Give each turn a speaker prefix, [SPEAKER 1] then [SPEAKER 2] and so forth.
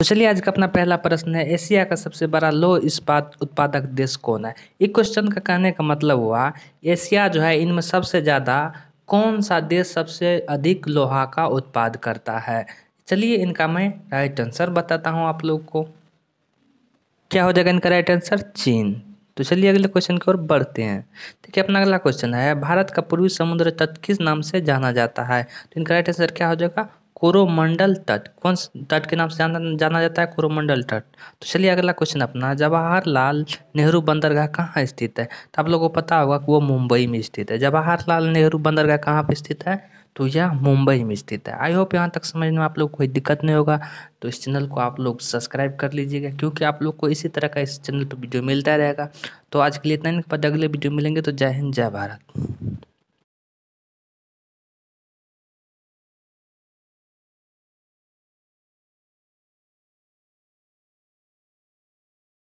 [SPEAKER 1] तो चलिए आज का अपना पहला प्रश्न है एशिया का सबसे बड़ा लो इस्पात उत्पादक देश कौन है एक क्वेश्चन का कहने का मतलब हुआ एशिया जो है इनमें सबसे ज़्यादा कौन सा देश सबसे अधिक लोहा का उत्पाद करता है चलिए इनका मैं राइट आंसर बताता हूँ आप लोग को क्या हो जाएगा इनका राइट आंसर चीन तो चलिए अगले क्वेश्चन की ओर बढ़ते हैं देखिए अपना अगला क्वेश्चन है भारत का पूर्वी समुद्र तट किस नाम से जाना जाता है तो इनका राइट आंसर क्या हो जाएगा कोरोमंडल तट कौन तट के नाम से जाना जाना जाता है कोरोमंडल तट तो चलिए अगला क्वेश्चन अपना जवाहरलाल नेहरू बंदरगाह कहाँ स्थित है तो आप लोगों को पता होगा कि वो मुंबई में स्थित है जवाहरलाल नेहरू बंदरगाह कहाँ पर स्थित है तो यह मुंबई में स्थित है आई होप यहाँ तक समझ में आप लोग कोई दिक्कत नहीं होगा तो इस चैनल को आप लोग सब्सक्राइब कर लीजिएगा क्योंकि आप लोग को इसी तरह का इस चैनल पर वीडियो मिलता रहेगा तो आज के लिए इतना ही पता अगले वीडियो मिलेंगे तो जय हिंद जय भारत